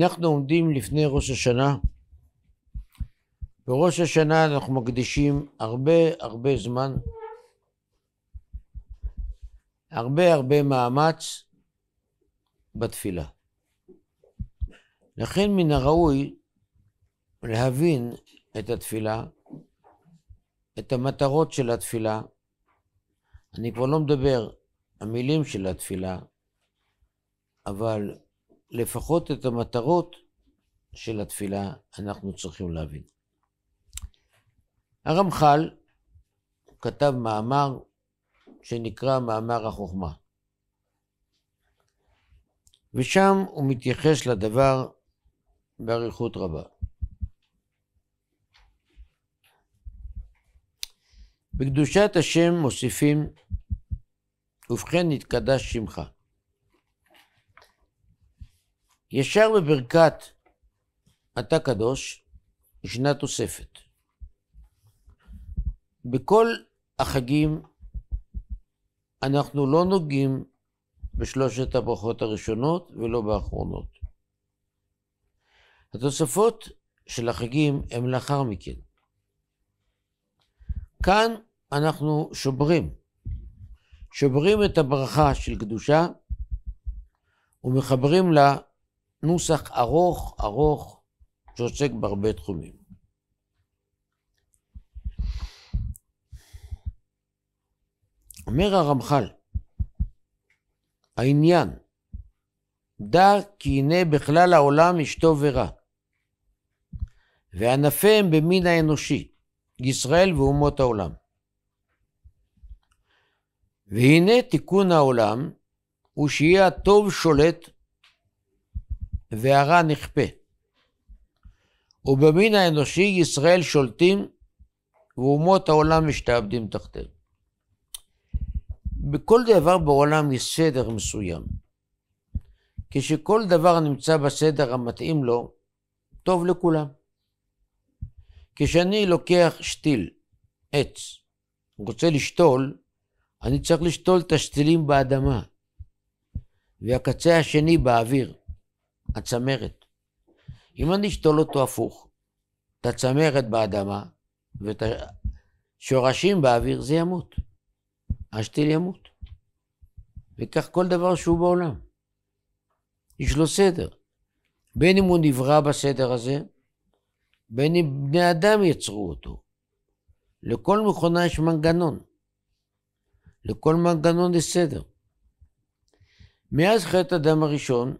אנחנו עומדים לפני ראש השנה. בראש השנה אנחנו מקדישים הרבה הרבה זמן, הרבה הרבה מאמץ בתפילה. לכן מן הראוי להבין את התפילה, את המטרות של התפילה. אני כבר לא מדבר המילים של התפילה, אבל לפחות את המטרות של התפילה אנחנו צריכים להבין. הרמח"ל כתב מאמר שנקרא מאמר החוכמה. ושם הוא מתייחס לדבר באריכות רבה. בקדושת השם מוסיפים, ובכן נתקדש שמך. ישר בברכת אתה קדוש, ישנה תוספת. בכל החגים אנחנו לא נוגעים בשלושת הברכות הראשונות ולא באחרונות. התוספות של החגים הם לאחר מכן. כאן אנחנו שוברים, שוברים את הברכה של קדושה ומחברים לה נוסח ארוך ארוך שעוסק בהרבה תחומים. אומר הרמח"ל, העניין, דע כי הנה בכלל העולם אשתו ורע, וענפיהם במין האנושי, ישראל ואומות העולם. והנה תיקון העולם הוא שיהיה הטוב שולט והרע נכפה. ובמין האנושי ישראל שולטים ואומות העולם משתעבדים תחתיהם. בכל דבר בעולם יש סדר מסוים. כשכל דבר נמצא בסדר המתאים לו, טוב לכולם. כשאני לוקח שתיל, עץ, רוצה לשתול, אני צריך לשתול את השתילים באדמה, והקצה השני באוויר. הצמרת. אם אני אשתול אותו הפוך, את הצמרת באדמה ואת השורשים באוויר, זה ימות. השתיל ימות. וכך כל דבר שהוא בעולם. יש לו סדר. בין אם הוא נברא בסדר הזה, בין אם בני אדם יצרו אותו. לכל מכונה יש מנגנון. לכל מנגנון יש סדר. מאז חטא הדם הראשון,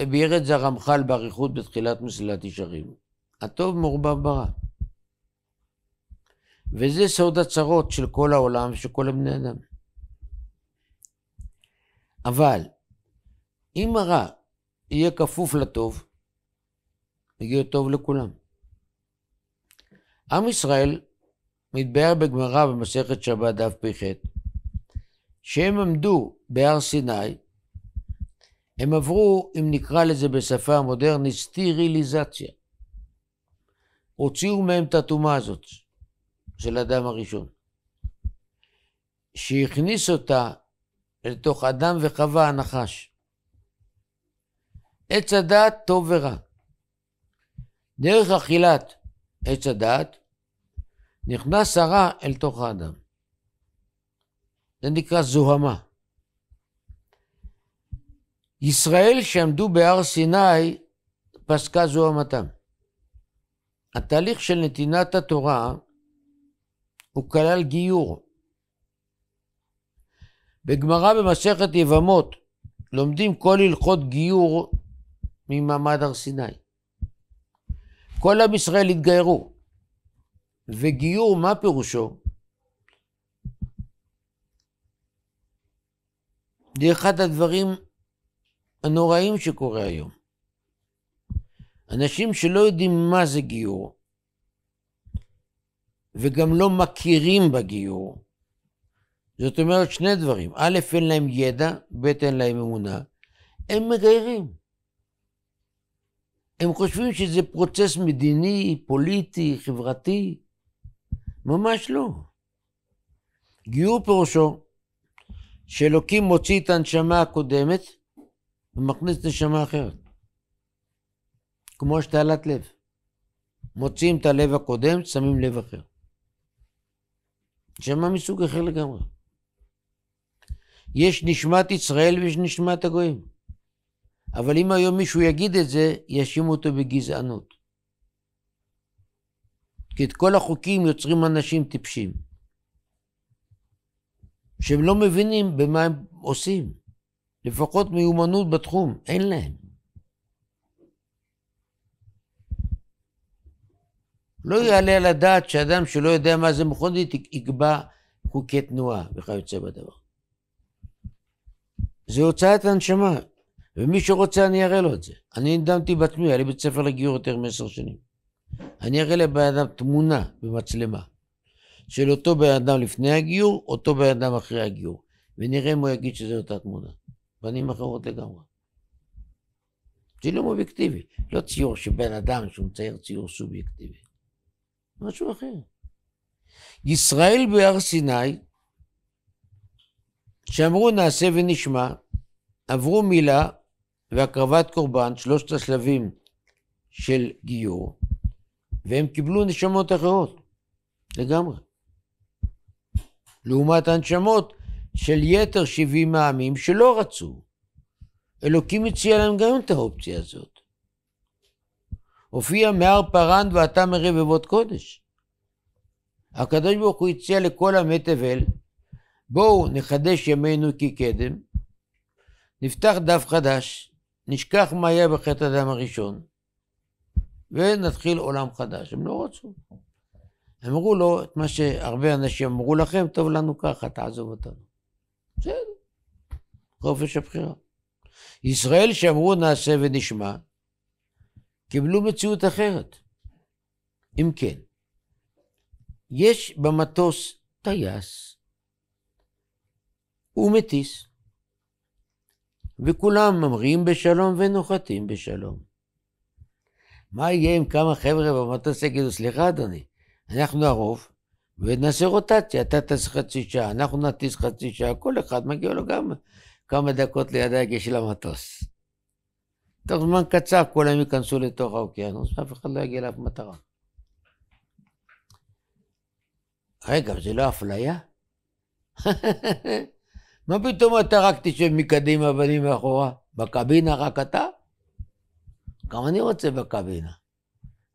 הביר את זה הרמח"ל באריכות בתחילת מסילת ישרים. הטוב מעורבב ברע. וזה סוד הצרות של כל העולם ושל כל הבני אדם. אבל אם הרע יהיה כפוף לטוב, יהיה טוב לכולם. עם ישראל מתבאר בגמרא במסכת שבת דף פ"ח, שהם עמדו בהר סיני הם עברו, אם נקרא לזה בשפה המודרנית, סטיריליזציה. הוציאו מהם את הטומאה הזאת של אדם הראשון, שהכניס אותה לתוך אדם וחווה הנחש. עץ הדעת טוב ורע. דרך אכילת עץ הדעת, נכנס הרע אל תוך האדם. זה נקרא זוהמה. ישראל שעמדו בהר סיני, פסקה זוהמתם. התהליך של נתינת התורה הוא כלל גיור. בגמרא במסכת יבמות לומדים כל הלכות גיור ממעמד הר סיני. כל עם ישראל התגיירו. וגיור, מה פירושו? זה אחד הדברים הנוראים שקורה היום. אנשים שלא יודעים מה זה גיור, וגם לא מכירים בגיור, זאת אומרת שני דברים, א', אין להם ידע, ב', אין להם אמונה, הם מגיירים. הם חושבים שזה פרוצס מדיני, פוליטי, חברתי, ממש לא. גיור פירושו שאלוקים מוציא את הנשמה הקודמת, ומכניס נשמה אחרת. כמו השתעלת לב. מוציאים את הלב הקודם, שמים לב אחר. נשמה מסוג אחר לגמרי. יש נשמת ישראל ויש נשמת הגויים. אבל אם היום מישהו יגיד את זה, יאשימו אותו בגזענות. כי את כל החוקים יוצרים אנשים טיפשים, שהם לא מבינים במה הם עושים. לפחות מיומנות בתחום, אין להם. לא יעלה על הדעת שאדם שלא יודע מה זה מכונית יקבע חוקי תנועה וכיוצא בדבר. זה הוצאת הנשמה, ומי שרוצה אני אראה לו את זה. אני נדמתי בעצמי, היה לי בית ספר לגיור יותר מעשר שנים. אני אראה לבן אדם תמונה במצלמה של אותו בן אדם לפני הגיור, אותו בן אדם אחרי הגיור, ונראה אם הוא יגיד שזו אותה תמונה. פנים אחרות לגמרי. צילום לא אובייקטיבי, לא ציור של בן אדם שהוא מצייר ציור סובייקטיבי, משהו אחר. ישראל בהר סיני, שאמרו נעשה ונשמע, עברו מילה והקרבת קורבן, שלושת השלבים של גיור, והם קיבלו נשמות אחרות, לגמרי. לעומת הנשמות של יתר 70 העמים שלא רצו. אלוקים הציע להם גם את האופציה הזאת. הופיע מהר פרן ואתה מרבבות קודש. הקדוש ברוך הוא הציע לכל עמי תבל, בואו נחדש ימינו כקדם, נפתח דף חדש, נשכח מה היה בחטא הדם הראשון, ונתחיל עולם חדש. הם לא רצו. אמרו לו את מה שהרבה אנשים אמרו לכם, טוב לנו ככה, תעזוב אותנו. בסדר, חופש הבחירה. ישראל שאמרו נעשה ונשמע, קיבלו מציאות אחרת. אם כן, יש במטוס טייס הוא מטיס, וכולם ממריאים בשלום ונוחתים בשלום. מה יהיה אם כמה חבר'ה במטוס יגידו, סליחה אדוני, אנחנו הרוב, ונעשה רוטציה, אתה תעשה חצי שעה, אנחנו נטיס חצי שעה, כל אחד מגיע לו גם כמה דקות ליד ההגה של המטוס. תוך זמן קצר כולם ייכנסו לתוך האוקיינוס, אף אחד לא יגיע לאף מטרה. רגע, זה לא אפליה? מה פתאום אתה רק תשב מקדימה ואני מאחורה? בקבינה רק אתה? גם אני רוצה בקבינה.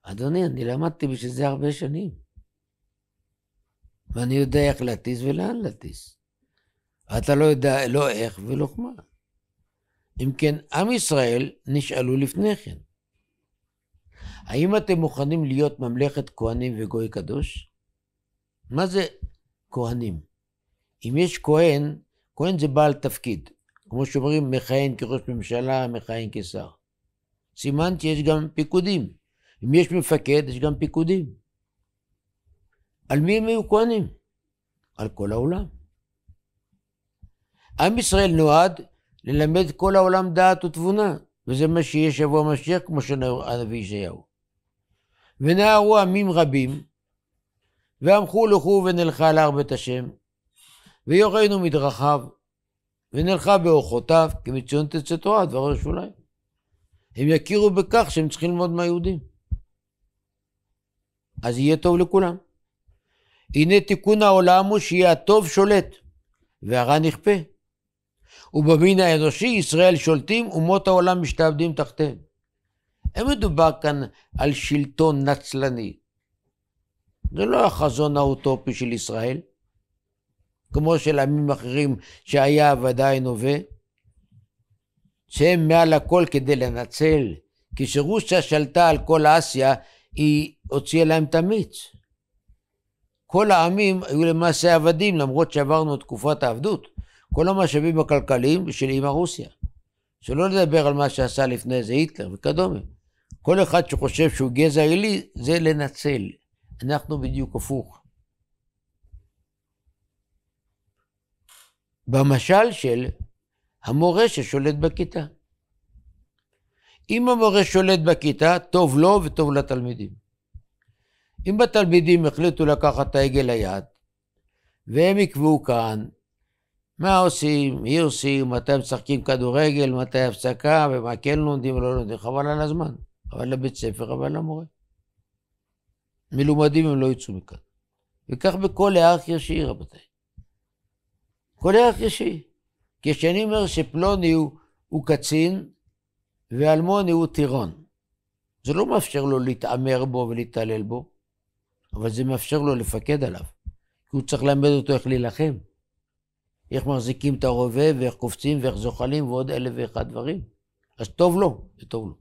אדוני, אני למדתי בשביל זה הרבה שנים. ואני יודע איך להטיס ולאן להטיס. אתה לא יודע לא איך ולא כמה. אם כן, עם ישראל נשאלו לפני כן. האם אתם מוכנים להיות ממלכת כהנים וגוי קדוש? מה זה כהנים? אם יש כהן, כהן זה בעל תפקיד. כמו שאומרים, מכהן כראש ממשלה, מכהן כשר. סימן שיש גם פיקודים. אם יש מפקד, יש גם פיקודים. על מי הם היו כהנים? על כל העולם. עם ישראל נועד ללמד כל העולם דעת ותבונה, וזה מה שיהיה שבוע משיח, כמו שהנביא ישעיהו. ונערו עמים רבים, והמחו לכו ונלכה להר בית השם, ויורנו מדרכיו, ונלכה באורחותיו, כמציון תצא תורה, דבר השוליים. הם יכירו בכך שהם צריכים ללמוד מהיהודים. אז יהיה טוב לכולם. הנה תיקון העולם הוא שיהיה הטוב שולט, והרע נכפה. ובמין האנושי ישראל שולטים, אומות העולם משתעבדים תחתיהם. אין מדובר כאן על שלטון נצלני. זה לא החזון האוטופי של ישראל, כמו של עמים אחרים שהיה ועדיין הווה, שהם מעל הכל כדי לנצל. כשרוסיה שלטה על כל אסיה, היא הוציאה להם את המיץ. כל העמים היו למעשה עבדים, למרות שעברנו את תקופת העבדות. כל המשאבים הכלכליים של אימא רוסיה. שלא לדבר על מה שעשה לפני זה היטלר וכדומה. כל אחד שחושב שהוא גזע עילי, זה לנצל. אנחנו בדיוק הפוך. במשל של המורה ששולט בכיתה. אם המורה שולט בכיתה, טוב לו וטוב לתלמידים. אם התלמידים החליטו לקחת את העגל ליד, והם יקבעו כאן מה עושים, מי עושים, מתי משחקים כדורגל, מתי הפסקה, ומה כן לומדים לא לומדים, חבל על הזמן. אבל לבית ספר, אבל למורה. מלומדים הם לא יצאו מכאן. וכך בכל היארך ישי, רבותיי. כל היארך ישי. כשאני אומר שפלוני הוא, הוא קצין ואלמוני הוא טירון, זה לא מאפשר לו להתעמר בו ולהתעלל בו. אבל זה מאפשר לו לפקד עליו. כי הוא צריך ללמד אותו איך להילחם. איך מחזיקים את הרובה, ואיך קופצים, ואיך זוחלים, ועוד אלף ואחד דברים. אז טוב לו, זה טוב לו.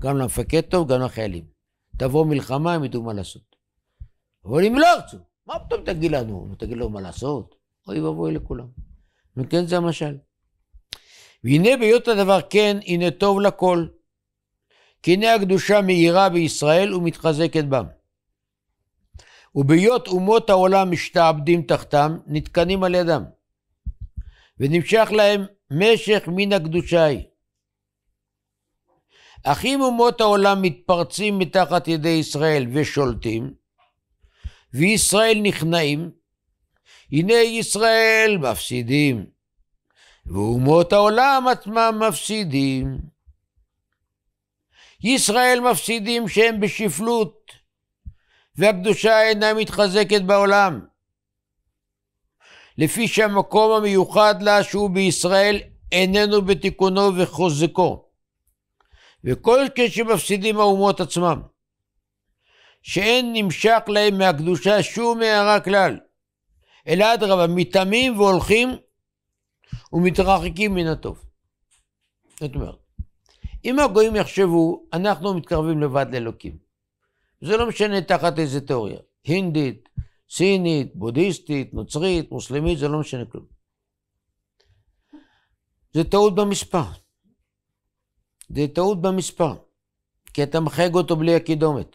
גם למפקד טוב, גם לחיילים. תבוא מלחמה, הם ידעו מה לעשות. אבל אם לא ירצו, מה פתאום תגיד לנו? תגיד לו מה לעשות? אוי ואבוי לכולם. וכן זה המשל. והנה בהיות הדבר כן, הנה טוב לכל. כי הנה הקדושה מאירה בישראל ומתחזקת בם. ובהיות אומות העולם משתעבדים תחתם, נתקנים על ידם. ונמשך להם משך מן הקדושה היא. אך אם אומות העולם מתפרצים מתחת ידי ישראל ושולטים, וישראל נכנעים, הנה ישראל מפסידים, ואומות העולם עצמם מפסידים. ישראל מפסידים שהם בשפלות, והקדושה אינה מתחזקת בעולם. לפי שהמקום המיוחד לה שהוא בישראל איננו בתיקונו וחוזקו. וכל כשמפסידים האומות עצמם, שאין נמשך להם מהקדושה שום הערה כלל, אלא אדרבה, מתאמים והולכים ומתרחקים מן הטוב. זאת אומרת, אם הגויים יחשבו, אנחנו מתקרבים לבד לאלוקים. זה לא משנה תחת איזה תיאוריה, הינדית, סינית, בודהיסטית, נוצרית, מוסלמית, זה לא משנה כלום. זה טעות במספר. זה טעות במספר, כי אתה מחייג אותו בלי הקידומת.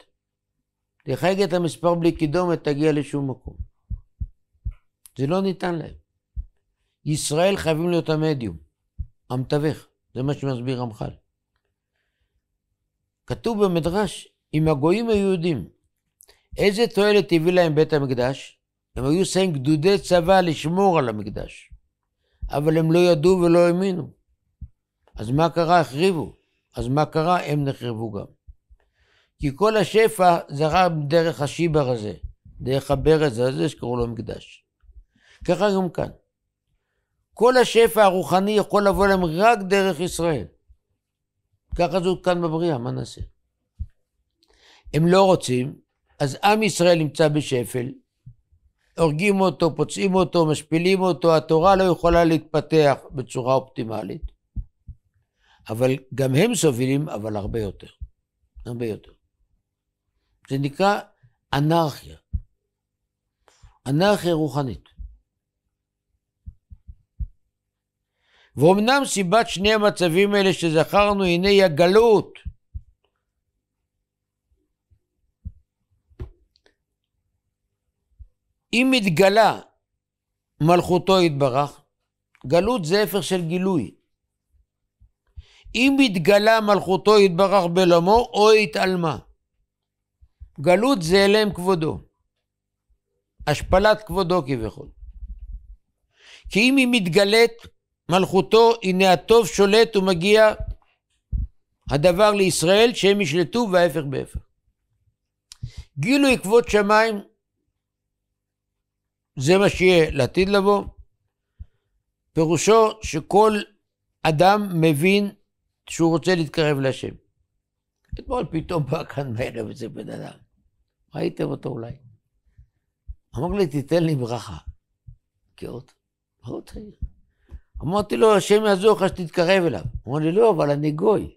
תחייג את המספר בלי קידומת, תגיע לשום מקום. זה לא ניתן להם. ישראל חייבים להיות המדיום, המתווך, זה מה שמסביר רמח"ל. כתוב במדרש, עם הגויים היהודים. איזה תועלת הביא להם בית המקדש? הם היו שמים גדודי צבא לשמור על המקדש, אבל הם לא ידעו ולא האמינו. אז מה קרה? החריבו. אז מה קרה? הם נחרבו גם. כי כל השפע זרם דרך השיבר הזה, דרך הברז הזה שקראו לו מקדש. ככה גם כאן. כל השפע הרוחני יכול לבוא להם רק דרך ישראל. ככה זה כאן בבריאה, מה נעשה? הם לא רוצים, אז עם ישראל נמצא בשפל, הורגים אותו, פוצעים אותו, משפילים אותו, התורה לא יכולה להתפתח בצורה אופטימלית. אבל גם הם סובלים, אבל הרבה יותר. הרבה יותר. זה נקרא אנרכיה. אנרכיה רוחנית. ואומנם סיבת שני המצבים האלה שזכרנו, הנה היא הגלות. אם מתגלה מלכותו יתברך, גלות זה הפר של גילוי. אם מתגלה מלכותו יתברך בלמו או התעלמה. גלות זה אליהם כבודו. השפלת כבודו כביכול. כי אם היא מתגלית, מלכותו, הנה הטוב שולט ומגיע הדבר לישראל, שהם ישלטו וההפך בהפך. גילוי כבוד שמיים זה מה שיהיה לעתיד לבוא. פירושו שכל אדם מבין שהוא רוצה להתקרב להשם. אתמול פתאום בא כאן בערב איזה בן אדם, ראיתם אותו אולי. אמר לי, תיתן לי ברכה. כאות, מאוד צעיר. אמרתי לו, השם יעזור לך שתתקרב אליו. אמר לי, לא, אבל אני גוי.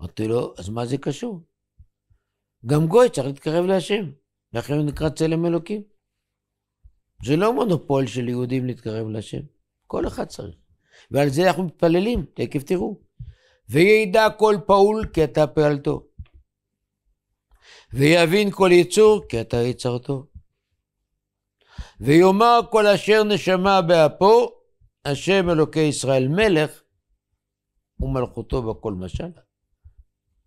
אמרתי לו, אז מה זה קשור? גם גוי צריך להתקרב להשם. לכן הוא נקרא צלם אלוקים. זה לא מונופול של יהודים להתקרב להשם, כל אחד צריך. ועל זה אנחנו מתפללים, תכף תראו. וידע כל פעול כי אתה פעלתו. ויבין כל יצור כי אתה יצרתו. ויאמר כל אשר נשמה באפו, השם אלוקי ישראל מלך, ומלכותו בכל משל.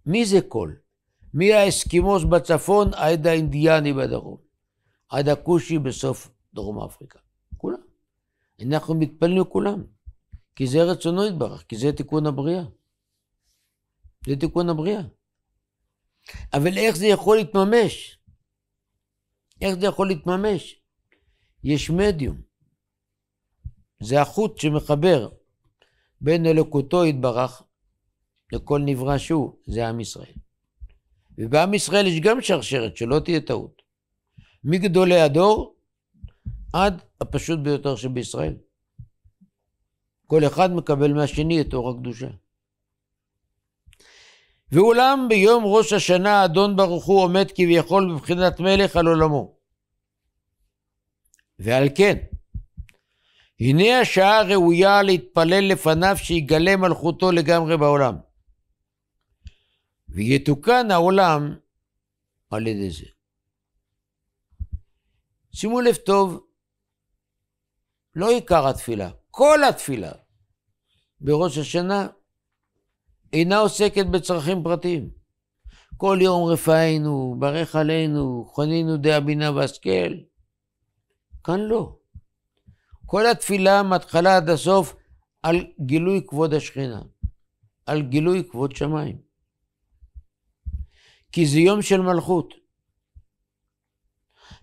מי זה כל? מהאסקימוס בצפון עד האינדיאני בדרום, עד הכושי בסוף דרום אפריקה. כולם. אנחנו מתפללים לכולם, כי זה רצונו יתברך, כי זה תיקון הבריאה. זה תיקון הבריאה. אבל איך זה יכול להתממש? איך זה יכול להתממש? יש מדיום. זה החוט שמחבר בין אלוקותו יתברך לכל נברא שהוא, זה עם ישראל. ובעם ישראל יש גם שרשרת, שלא תהיה טעות. מגדולי הדור עד הפשוט ביותר שבישראל. כל אחד מקבל מהשני את אור הקדושה. ואולם ביום ראש השנה אדון ברוך הוא עומד כביכול בבחינת מלך על עולמו. ועל כן, הנה השעה הראויה להתפלל לפניו שיגלה מלכותו לגמרי בעולם. ויתוקן העולם על ידי זה. שימו לב טוב, לא עיקר התפילה, כל התפילה בראש השנה אינה עוסקת בצרכים פרטיים. כל יום רפאנו, ברך עלינו, חוננו דעה בינה והשכל. כאן לא. כל התפילה מתחלה עד הסוף על גילוי כבוד השכינה, על גילוי כבוד שמיים. כי זה יום של מלכות.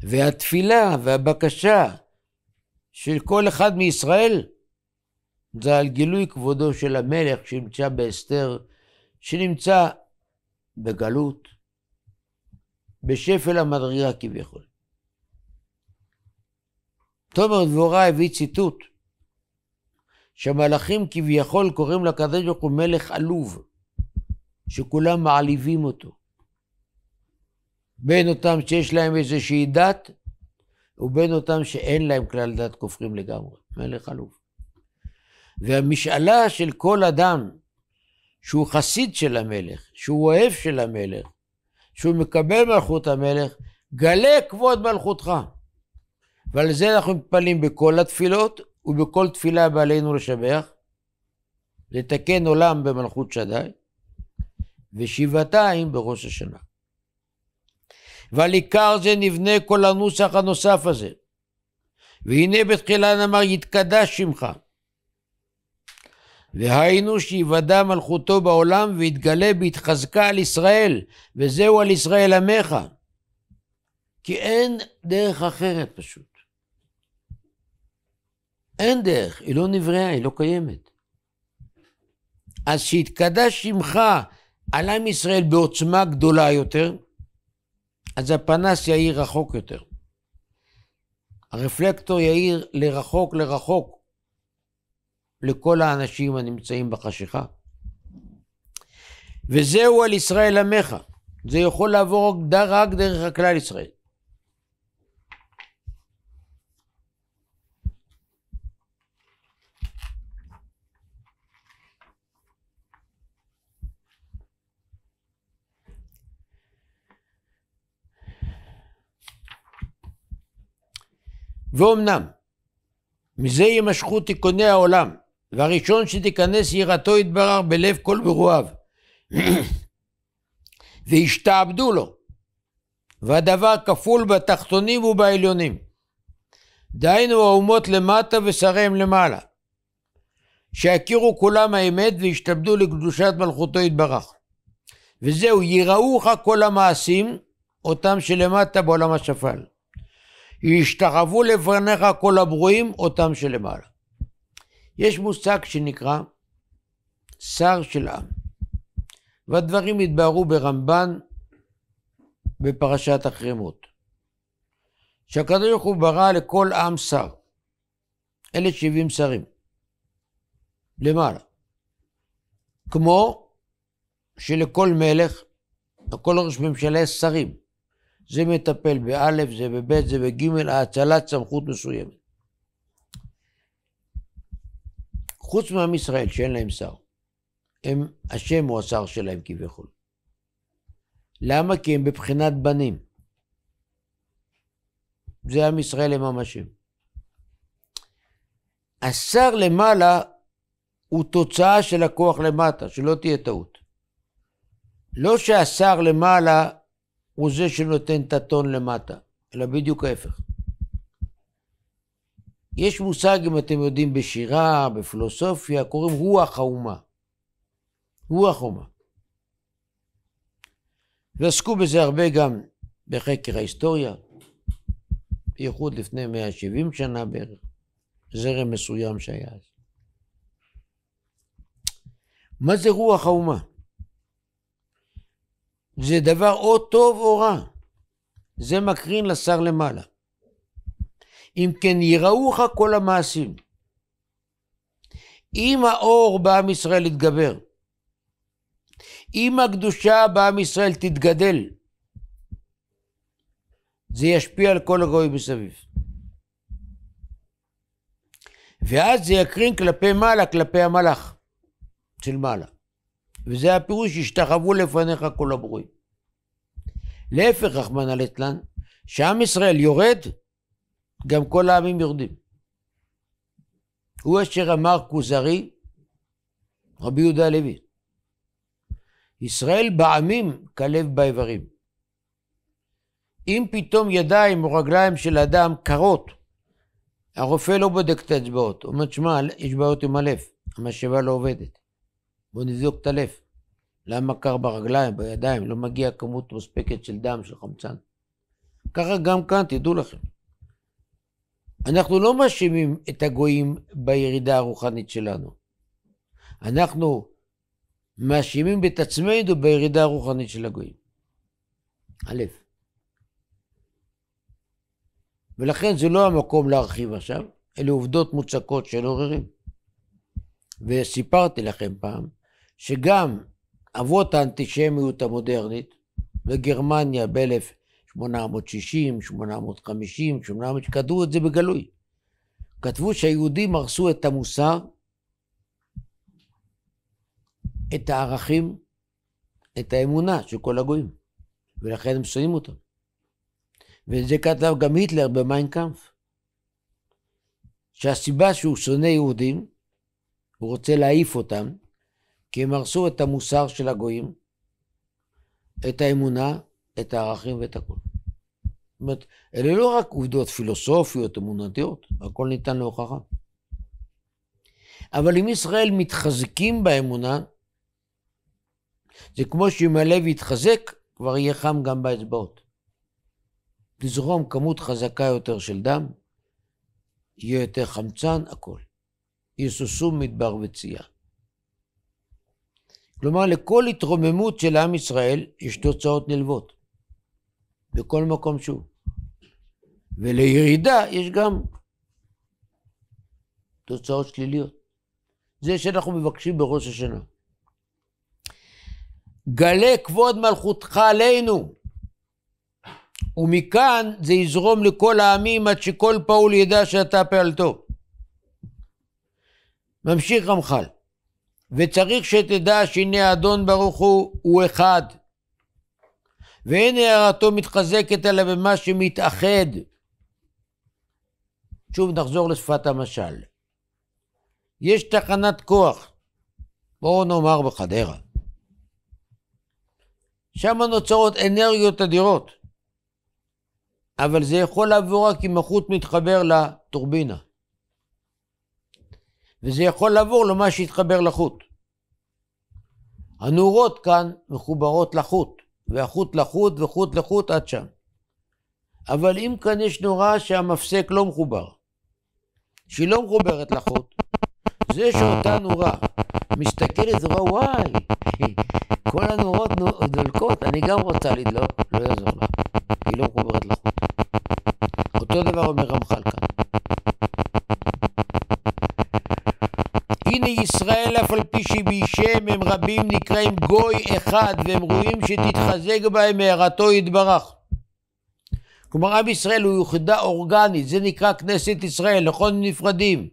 והתפילה והבקשה של כל אחד מישראל זה על גילוי כבודו של המלך שנמצא באסתר, שנמצא בגלות, בשפל המדרגה כביכול. תומר דבורה הביא ציטוט שהמלאכים כביכול קוראים לקדוש ברוך הוא מלך עלוב, שכולם מעליבים אותו. בין אותם שיש להם איזושהי דת, ובין אותם שאין להם כלל דת כופרים לגמרי. מלך אלוף. והמשאלה של כל אדם שהוא חסיד של המלך, שהוא אוהב של המלך, שהוא מקבל מלכות המלך, גלה כבוד מלכותך. ועל זה אנחנו מתפללים בכל התפילות, ובכל תפילה בעלינו לשבח, לתקן עולם במלכות שדי, ושבעתיים בראש השנה. ועל עיקר זה נבנה כל הנוסח הנוסף הזה. והנה בתחילה נאמר יתקדש שמך. והיינו שיוודע מלכותו בעולם ויתגלה בהתחזקה על ישראל, וזהו על ישראל עמך. כי אין דרך אחרת פשוט. אין דרך, היא לא נבראה, היא לא קיימת. אז שיתקדש שמך על עם ישראל בעוצמה גדולה יותר, אז הפנס יאיר רחוק יותר. הרפלקטור יאיר לרחוק לרחוק לכל האנשים הנמצאים בחשיכה. וזהו על ישראל עמך. זה יכול לעבור רק דרך הכלל ישראל. ואומנם, מזה יימשכו תיקוני העולם, והראשון שתיכנס יראתו יתברך בלב כל ברואיו. וישתעבדו לו, והדבר כפול בתחתונים ובעליונים. דהיינו האומות למטה ושריהם למעלה. שיכירו כולם האמת וישתעבדו לקדושת מלכותו יתברך. וזהו, יראוך כל המעשים, אותם שלמטה בעולם השפל. ישתחוו לפניך כל הברואים, אותם שלמעלה. יש מושג שנקרא שר של עם, והדברים התבהרו ברמב"ן בפרשת החרמות. שהקדוש ברוך הוא ברא לכל עם שר, אלה שבעים שרים, למעלה. כמו שלכל מלך, לכל ראש ממשלה יש שרים. זה מטפל באלף, זה בבית, זה בגימל, האצלת סמכות מסוימת. חוץ מעם ישראל, שאין להם שר. הם, השם הוא השר שלהם כביכול. למה? כי הם בבחינת בנים. זה עם ישראל הם המשים. השר למעלה הוא תוצאה של הכוח למטה, שלא תהיה טעות. לא שהשר למעלה הוא זה שנותן את הטון למטה, אלא בדיוק ההפך. יש מושג, אם אתם יודעים, בשירה, בפילוסופיה, קוראים רוח האומה. רוח האומה. ועסקו בזה הרבה גם בחקר ההיסטוריה, בייחוד לפני 170 שנה בערך, זרם מסוים שהיה אז. מה זה רוח האומה? זה דבר או טוב או רע. זה מקרין לשר למעלה. אם כן יראוך כל המעשים. אם האור בעם ישראל יתגבר, אם הקדושה בעם ישראל תתגדל, זה ישפיע על כל הגוי מסביב. ואז זה יקרין כלפי מעלה, כלפי המלאך של מעלה. וזה הפירוש שהשתחוו לפניך כל הברואים. להפך, רחמנא ליצלן, כשעם ישראל יורד, גם כל העמים יורדים. הוא אשר אמר כוזרי, רבי יהודה הלוי. ישראל בעמים כלב באיברים. אם פתאום ידיים או רגליים של אדם קרות, הרופא לא בודק את האצבעות. הוא אומר, שמע, יש בעיות עם הלב, המשאבה לא עובדת. בוא נבדוק את הלב. למה קר ברגליים, בידיים, לא מגיע כמות מספקת של דם, של חמצן. ככה גם כאן, תדעו לכם. אנחנו לא מאשימים את הגויים בירידה הרוחנית שלנו. אנחנו מאשימים את עצמנו בירידה הרוחנית של הגויים. א', ולכן זה לא המקום להרחיב עכשיו, אלה עובדות מוצקות של עוררים. וסיפרתי לכם פעם, שגם אבות האנטישמיות המודרנית, בגרמניה ב-1860, 850, 800, כתבו את זה בגלוי. כתבו שהיהודים הרסו את המוסר, את הערכים, את האמונה של כל הגויים, ולכן הם שונאים אותם. וזה כתב גם היטלר במיינקאמפ, שהסיבה שהוא שונא יהודים, הוא רוצה להעיף אותם, כי הם הרסו את המוסר של הגויים, את האמונה, את הערכים ואת הכול. זאת אומרת, אלה לא רק עובדות פילוסופיות, אמונתיות, הכל ניתן להוכחה. אבל אם ישראל מתחזקים באמונה, זה כמו שאם הלב יתחזק, כבר יהיה חם גם באצבעות. תזרום כמות חזקה יותר של דם, יהיה יותר חמצן, הכל. יסוסו מדבר וצייה. כלומר, לכל התרוממות של עם ישראל יש תוצאות נלוות. בכל מקום שהוא. ולירידה יש גם תוצאות שליליות. זה שאנחנו מבקשים בראש השנה. גלה כבוד מלכותך עלינו, ומכאן זה יזרום לכל העמים עד שכל פעול ידע שאתה פעלתו. ממשיך רמח"ל. וצריך שתדע שהנה האדון ברוך הוא, הוא אחד. ואין הערתו מתחזקת אלא במה שמתאחד. שוב נחזור לשפת המשל. יש תחנת כוח, בואו נאמר בחדרה. שם נוצרות אנרגיות אדירות, אבל זה יכול לעבור רק אם החוט מתחבר לטורבינה. וזה יכול לעבור למה שהתחבר לחוט. הנורות כאן מחוברות לחוט, והחוט לחוט וחוט לחוט עד שם. אבל אם כאן יש נורה שהמפסק לא מחובר, שהיא לא מחוברת לחוט, זה שאותה נורה מסתכלת, ואומרה וואי, כל הנורות דולקות, אני גם רוצה לדלוק. רבים נקראים גוי אחד, והם רואים שתתחזק בהם הערתו יתברך. כלומר, עם ישראל הוא יוחדה אורגנית, זה נקרא כנסת ישראל, נכון? נפרדים.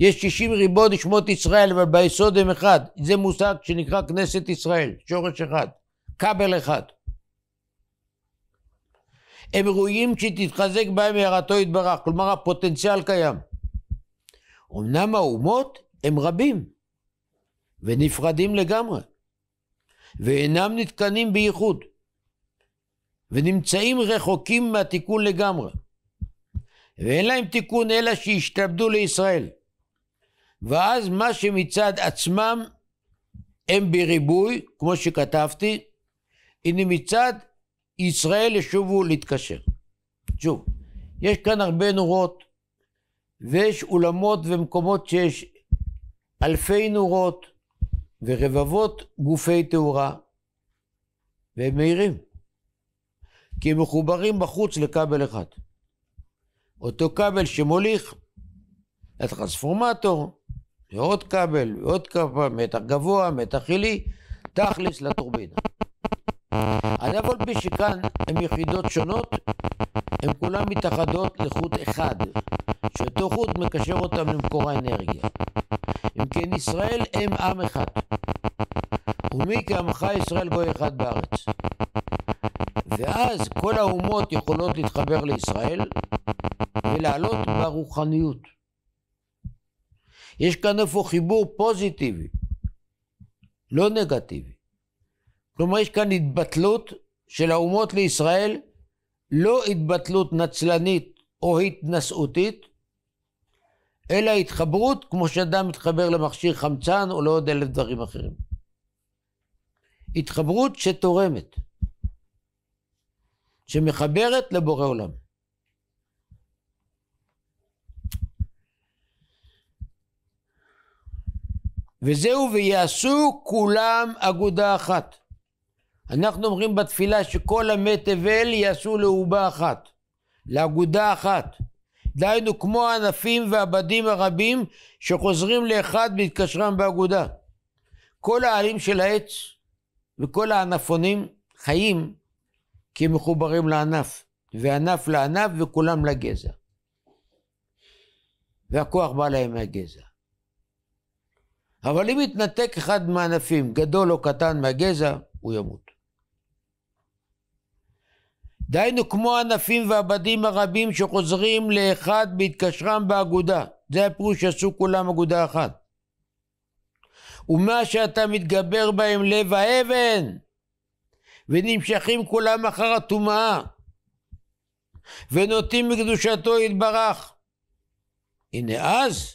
יש 60 ריבו נשמות ישראל, אבל ביסוד הם אחד. זה מושג שנקרא כנסת ישראל, שורש אחד, כבל אחד. הם ראויים שתתחזק בהם הערתו יתברך, כלומר הפוטנציאל קיים. אמנם האומות הם רבים, ונפרדים לגמרי, ואינם נתקנים בייחוד, ונמצאים רחוקים מהתיקון לגמרי, ואין להם תיקון אלא שישתעבדו לישראל. ואז מה שמצד עצמם הם בריבוי, כמו שכתבתי, הנה מצד ישראל ישובו להתקשר. שוב, יש כאן הרבה נורות, ויש אולמות ומקומות שיש אלפי נורות, ורבבות גופי תאורה, והם מאירים, כי הם מחוברים בחוץ לכבל אחד. אותו כבל שמוליך את הטרנספורמטור, ועוד כבל, ועוד כבל, מתח גבוה, מתח עילי, תכלס לטורבינה. אז אף על פי שכאן הן יחידות שונות, הן כולן מתאחדות לחוט אחד, שאותו חוט מקשר אותן למקור האנרגיה. כן ישראל הם עם אחד. ומי כעמך ישראל גוי אחד בארץ. ואז כל האומות יכולות להתחבר לישראל ולעלות ברוחניות. יש כאן איפה חיבור פוזיטיבי, לא נגטיבי. כלומר, יש כאן התבטלות של האומות לישראל, לא התבטלות נצלנית או התנשאותית, אלא התחברות כמו שאדם מתחבר למכשיר חמצן או לעוד אלף דברים אחרים. התחברות שתורמת, שמחברת לבורא עולם. וזהו ויעשו כולם אגודה אחת. אנחנו אומרים בתפילה שכל המת תבל יעשו לאובה אחת, לאגודה אחת. דהיינו כמו הענפים והבדים הרבים שחוזרים לאחד בהתקשרם באגודה. כל העלים של העץ וכל הענפונים חיים כי הם מחוברים לענף, וענף לענף וכולם לגזע. והכוח בא להם מהגזע. אבל אם יתנתק אחד מהענפים, גדול או קטן מהגזע, הוא ימות. דהיינו כמו ענפים ועבדים הרבים שחוזרים לאחד בהתקשרם באגודה. זה הפירוש שעשו כולם אגודה אחת. ומה שאתה מתגבר בהם לב האבן, ונמשכים כולם אחר הטומאה, ונוטים מקדושתו יתברך. הנה אז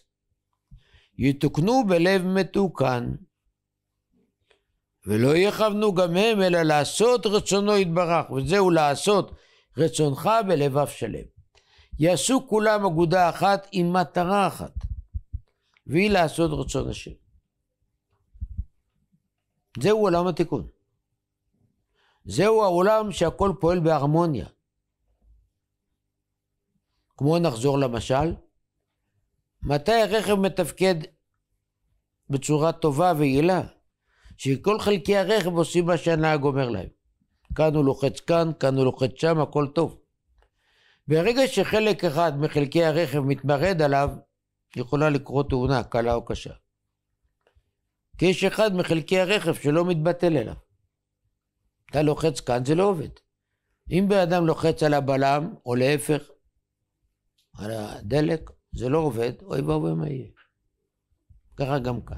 יתוקנו בלב מתוקן. ולא יכוונו גם הם, אלא לעשות רצונו יתברך, וזהו לעשות רצונך בלבב שלם. יעשו כולם אגודה אחת עם מטרה אחת, והיא לעשות רצון השם. זהו עולם התיקון. זהו העולם שהכל פועל בהרמוניה. כמו נחזור למשל, מתי הרכב מתפקד בצורה טובה ויעילה? שכל חלקי הרכב עושים מה שהנהג אומר להם. כאן הוא לוחץ כאן, כאן הוא לוחץ שם, הכל טוב. ברגע שחלק אחד מחלקי הרכב מתמרד עליו, יכולה לקרות תאונה, קלה או קשה. כי יש אחד מחלקי הרכב שלא מתבטל אליו. אתה לוחץ כאן, זה לא עובד. אם בן אדם לוחץ על הבלם, או להפך, על הדלק, זה לא עובד, אוי ואבוי מה יהיה. ככה גם כאן.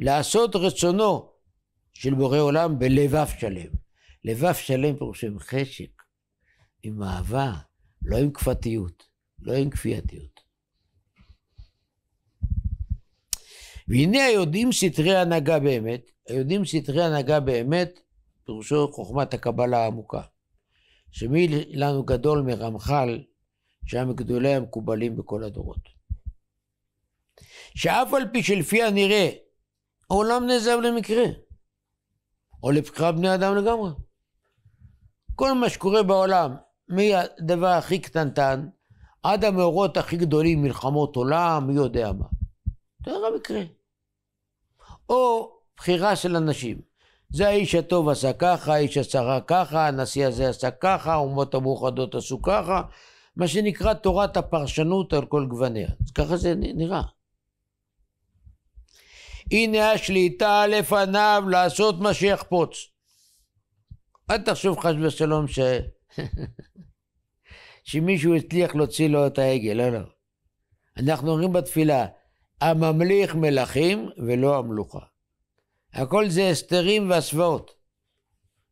לעשות רצונו של בורא עולם בלבב שלם. לבב שלם פירושו עם חשק, עם אהבה, לא עם כפתיות, לא עם כפייתיות. והנה היודעים סתרי הנהגה באמת, היודעים סתרי הנהגה באמת, פירושו חוכמת הקבלה העמוקה. שמי לנו גדול מרמח"ל, שהיה מגדולי המקובלים בכל הדורות. שאף על פי שלפי הנראה העולם נעזב למקרה, או לבחירה בני אדם לגמרי. כל מה שקורה בעולם, מהדבר הכי קטנטן, עד המאורות הכי גדולים, מלחמות עולם, מי יודע מה. זה רק מקרה. או בחירה של אנשים. זה האיש הטוב עשה ככה, האיש הצרה ככה, הנשיא הזה עשה ככה, האומות המאוחדות עשו ככה, מה שנקרא תורת הפרשנות על כל גווניה. ככה זה נראה. הנה השליטה לפניו לעשות מה שיחפוץ. אל תחשוב חס ושלום ש... שמישהו הצליח להוציא לו את ההגה, לא, לא. אנחנו אומרים בתפילה, הממליך מלכים ולא המלוכה. הכל זה הסתרים והסוואות.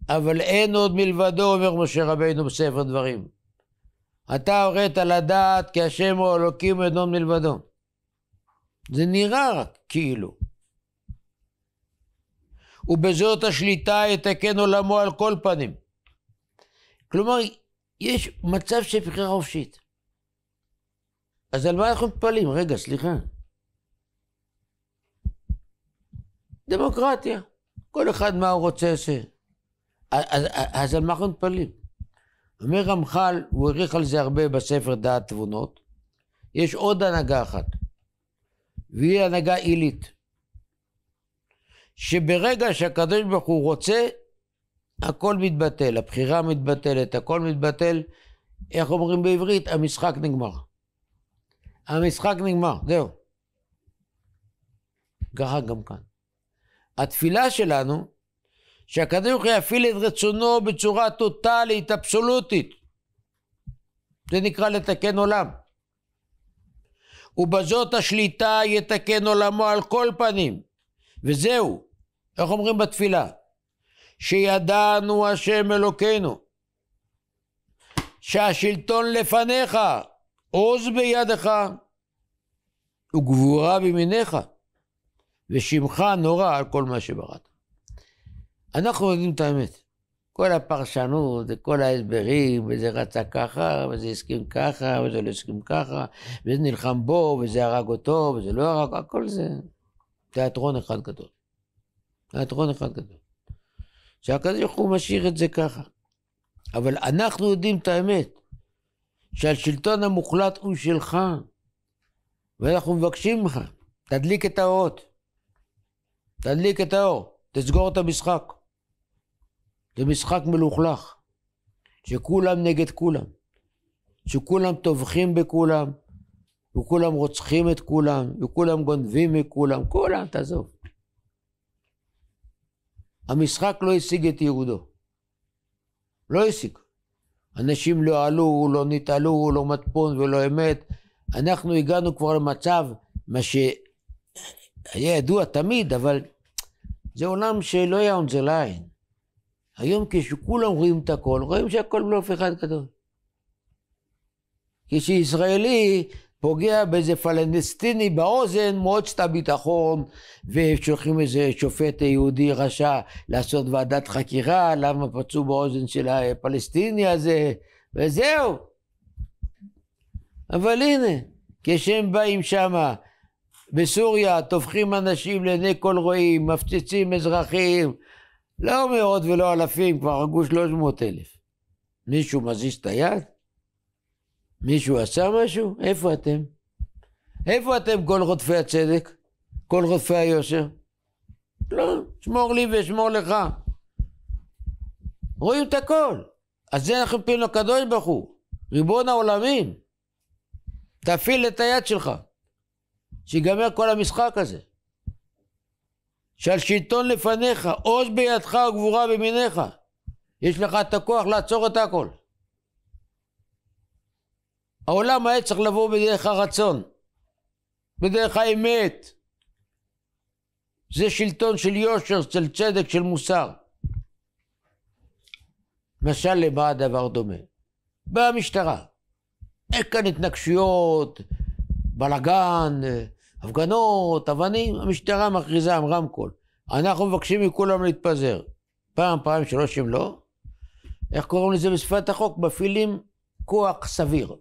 אבל אין עוד מלבדו, אומר משה רבינו בספר דברים. אתה הורית לדעת כי השם הוא אלוקים ואין עוד מלבדו. זה נראה רק כאילו. ובזאת השליטה יתקן עולמו על כל פנים. כלומר, יש מצב של בחירה חופשית. אז על מה אנחנו מתפלאים? רגע, סליחה. דמוקרטיה. כל אחד מה הוא רוצה עושה. אז, אז, אז על מה אנחנו מתפלאים? אומר רמח"ל, הוא העריך על זה הרבה בספר דעת תבונות, יש עוד הנהגה אחת, והיא הנהגה עילית. שברגע שהקדוש ברוך הוא רוצה, הכל מתבטל, הבחירה מתבטלת, הכל מתבטל. איך אומרים בעברית? המשחק נגמר. המשחק נגמר, זהו. ככה גם כאן. התפילה שלנו, שהקדוש ברוך הוא יפעיל את רצונו בצורה טוטאלית, אבסולוטית. זה נקרא לתקן עולם. ובזאת השליטה יתקן עולמו על כל פנים. וזהו. איך אומרים בתפילה? שידענו השם אלוקינו, שהשלטון לפניך, עוז בידך וגבורה במיניך, ושמך נורא על כל מה שבראת. אנחנו יודעים את האמת. כל הפרשנות, כל ההסברים, וזה רצה ככה, וזה הסכים ככה, וזה לא הסכים ככה, וזה נלחם בו, וזה הרג אותו, וזה לא הרג, הכל זה... תיאטרון אחד גדול. תיאטרון אחד גדול. שהקדוש ברוך הוא משאיר את זה ככה. אבל אנחנו יודעים את האמת, שהשלטון המוחלט הוא שלך, ואנחנו מבקשים ממך, תדליק את האורות. תדליק את האור, תסגור את המשחק. זה משחק מלוכלך, שכולם נגד כולם, שכולם טובחים בכולם, וכולם רוצחים את כולם, וכולם גונבים מכולם, כולם, תעזוב. המשחק לא השיג את ייעודו. לא השיג. אנשים לא עלו, לא נתעלו, לא מטפון ולא אמת. אנחנו הגענו כבר למצב, מה שהיה ידוע תמיד, אבל זה עולם שלא היה on the line. היום כשכולם רואים את הכל, רואים שהכל בלוף אחד גדול. כשישראלי פוגע באיזה פלנסטיני באוזן, מועצת הביטחון, ושולחים איזה שופט יהודי רשע לעשות ועדת חקירה, למה פצעו באוזן של הפלסטיני הזה, וזהו. אבל הנה, כשהם באים שמה, בסוריה, טובחים אנשים לעיני כל רועים, מפציצים אזרחים, לא מאות ולא אלפים, כבר הרגו 300 אלף. מישהו מזיז את היד? מישהו עשה משהו? איפה אתם? איפה אתם כל רודפי הצדק? כל רודפי היושר? לא, שמור לי ואשמור לך. רואים את הכל. אז זה אנחנו פעילים לקדוש ברוך הוא, ריבון העולמים. תפעיל את היד שלך, שיגמר כל המשחק הזה. שעל שלטון לפניך, עוז בידך וגבורה במיניך. יש לך את הכוח לעצור את הכל. העולם היה צריך לבוא בדרך הרצון, בדרך האמת. זה שלטון של יושר, של צדק, של מוסר. משל למה הדבר דומה? באה המשטרה. אין כאן התנגשויות, בלאגן, הפגנות, אבנים, המשטרה מכריזה עם רמקול. אנחנו מבקשים מכולם להתפזר. פעם, פעם, שלוש, אם לא. איך קוראים לזה בשפת החוק? מפעילים כוח סביר.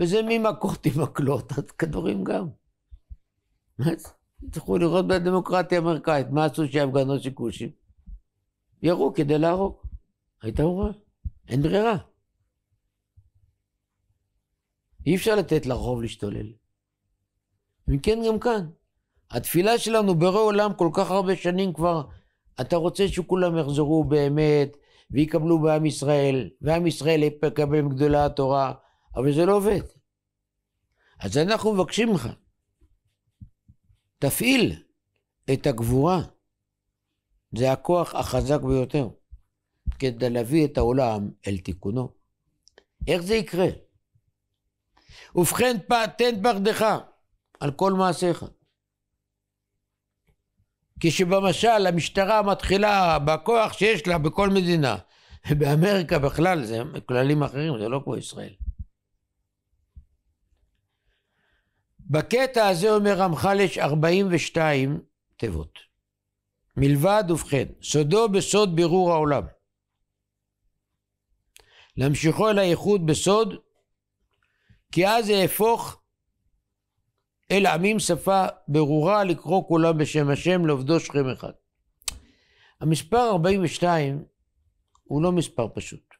וזה ממכות עם מקלות עד כדורים גם. אז תצטרכו לראות בדמוקרטיה האמריקאית, מה עשו שההפגנות של כושים? ירו כדי להרוג. היית אומר? אין ברירה. אי אפשר לתת לרחוב להשתולל. וכן גם כאן. התפילה שלנו בורא עולם כל כך הרבה שנים כבר, אתה רוצה שכולם יחזרו באמת ויקבלו בעם ישראל, ועם ישראל יקבל עם גדולה התורה, אבל זה לא עובד. אז אנחנו מבקשים ממך, תפעיל את הגבורה. זה הכוח החזק ביותר, כדי להביא את העולם אל תיקונו. איך זה יקרה? ובכן, תן פחדך על כל מעשיך. כשבמשל המשטרה מתחילה בכוח שיש לה בכל מדינה, באמריקה בכלל, זה כללים אחרים, זה לא כמו ישראל. בקטע הזה אומר רמח"ל יש 42 תיבות. מלבד ובכן, סודו בסוד בירור העולם. להמשיכו אל הייחוד בסוד, כי אז זה יהפוך אל עמים שפה ברורה לקרוא כולם בשם השם לעובדו שכם אחד. המספר 42 הוא לא מספר פשוט.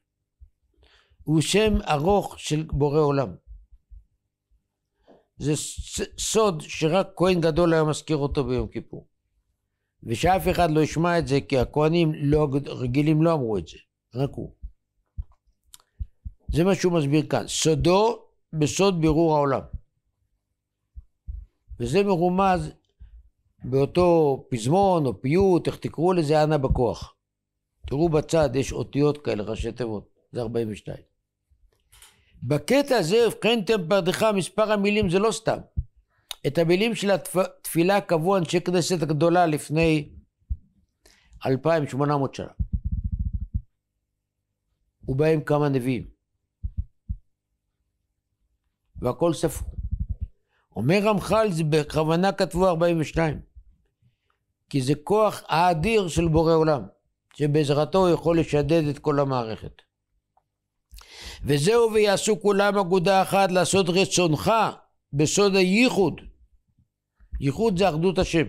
הוא שם ארוך של בורא עולם. זה סוד שרק כהן גדול היה מזכיר אותו ביום כיפור. ושאף אחד לא ישמע את זה, כי הכהנים לא, רגילים לא אמרו את זה, רק הוא. זה מה שהוא מסביר כאן. סודו בסוד בירור העולם. וזה מרומז באותו פזמון או פיוט, איך תקראו לזה, אנא בכוח. תראו בצד, יש אותיות כאלה, ראשי תיבות, זה 42. בקטע הזה, הבחנתם פרדך, מספר המילים זה לא סתם. את המילים של התפילה קבעו אנשי כנסת הגדולה לפני 2,800 שנה. ובהם כמה נביאים. והכל ספרו. אומר רמח"ל, זה בכוונה כתבו 42. כי זה כוח האדיר של בורא עולם, שבעזרתו הוא יכול לשדד את כל המערכת. וזהו ויעשו כולם אגודה אחת לעשות רצונך בסוד הייחוד. ייחוד זה אחדות השם.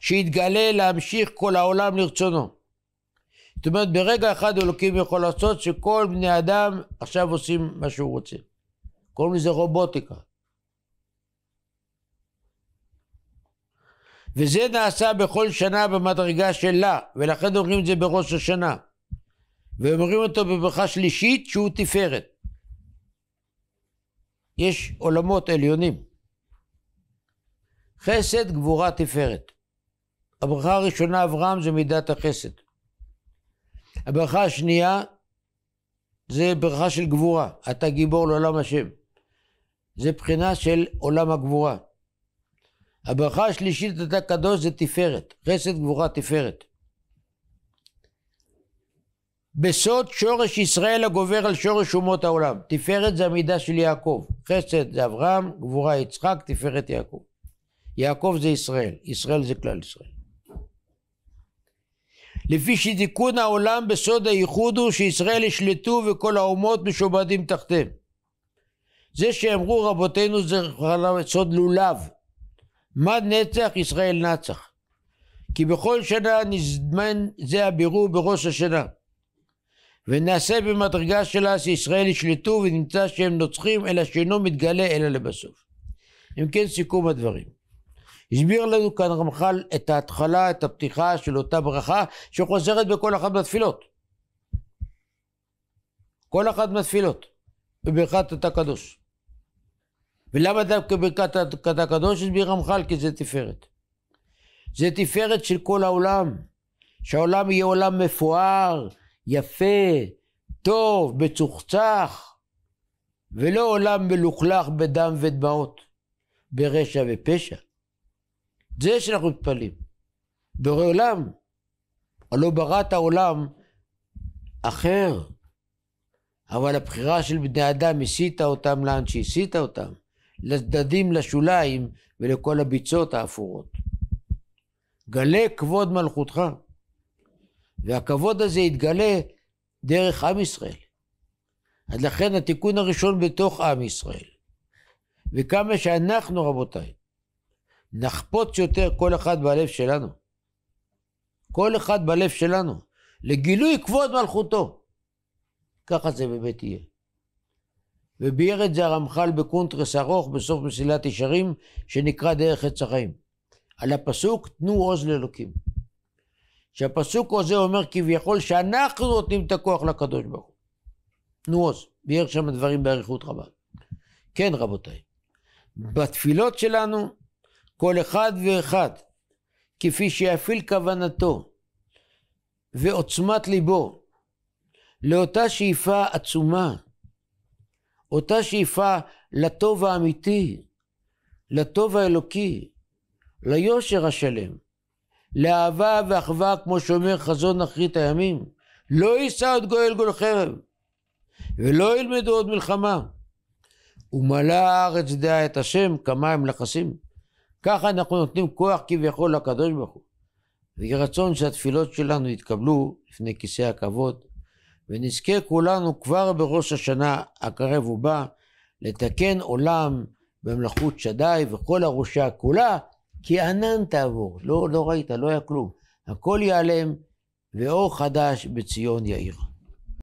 שיתגלה להמשיך כל העולם לרצונו. זאת אומרת ברגע אחד אלוקים יכול לעשות שכל בני אדם עכשיו עושים מה שהוא רוצה. קוראים לזה רובוטיקה. וזה נעשה בכל שנה במדרגה שלה, ולכן אומרים את זה בראש השנה. והם אומרים אותו בברכה שלישית שהוא תפארת. יש עולמות עליונים. חסד, גבורה, תפארת. הברכה הראשונה, אברהם, זה מידת החסד. הברכה השנייה, זה ברכה של גבורה. אתה גיבור לעולם השם. זה בחינה של עולם הגבורה. הברכה השלישית, אתה קדוש, זה תפארת. חסד, גבורה, תפארת. בסוד שורש ישראל הגובר על שורש אומות העולם. תפארת זה המידה של יעקב, חסד זה אברהם, גבורה יצחק, תפארת יעקב. יעקב זה ישראל, ישראל זה כלל ישראל. לפי שתיקון העולם בסוד הייחוד הוא שישראל ישלטו וכל האומות משובדים תחתיהם. זה שאמרו רבותינו זה סוד לולב. מד נצח ישראל נצח. כי בכל שנה נזמן זה הבירור בראש השנה. ונעשה במדרגה שלה שישראל ישלטו ונמצא שהם נוצחים אלא שאינו מתגלה אלא לבסוף. אם כן סיכום הדברים. הסביר לנו כאן רמח"ל את ההתחלה, את הפתיחה של אותה ברכה שחוזרת בכל אחת מהתפילות. כל אחת מהתפילות בברכת אתה קדוש. ולמה דווקא ברכת אתה קדוש? הסביר רמח"ל כי זה תפארת. זה תפארת של כל העולם. שהעולם יהיה עולם מפואר, יפה, טוב, מצוחצח, ולא עולם מלוכלך בדם ודמעות, ברשע ופשע. זה שאנחנו מתפללים. בורא עולם, הלא בראת העולם אחר, אבל הבחירה של בני אדם הסיטה אותם לאן שהסיטה אותם, לצדדים, לשוליים ולכל הביצות האפורות. גלה כבוד מלכותך. והכבוד הזה יתגלה דרך עם ישראל. אז לכן התיקון הראשון בתוך עם ישראל. וכמה שאנחנו, רבותיי, נחפוץ יותר כל אחד בלב שלנו. כל אחד בלב שלנו, לגילוי כבוד מלכותו. ככה זה באמת יהיה. וביאר את זה הרמח"ל בקונטרס ארוך בסוף מסילת ישרים, שנקרא דרך עץ החיים. על הפסוק, תנו עוז לאלוקים. שהפסוק הזה אומר כביכול שאנחנו נותנים את הכוח לקדוש ברוך הוא. נו אז, ביאר שם דברים באריכות רבה. כן רבותיי, בתפילות שלנו כל אחד ואחד כפי שיפעיל כוונתו ועוצמת ליבו לאותה שאיפה עצומה, אותה שאיפה לטוב האמיתי, לטוב האלוקי, ליושר השלם, לאהבה ואחווה, כמו שאומר חזון אחרית הימים. לא יישא עוד גואל גול חרב, ולא ילמדו עוד מלחמה. ומלא הארץ דעה את השם כמים לחסים. ככה אנחנו נותנים כוח כביכול לקדוש ברוך הוא. ויהי רצון שהתפילות שלנו יתקבלו לפני כיסא הכבוד, ונזכה כולנו כבר בראש השנה הקרב ובא לתקן עולם במלאכות שדי וכל הראשה כולה. כי ענן תעבור, לא, לא ראית, לא היה כלום. הכל ייעלם, ואור חדש בציון יאיר.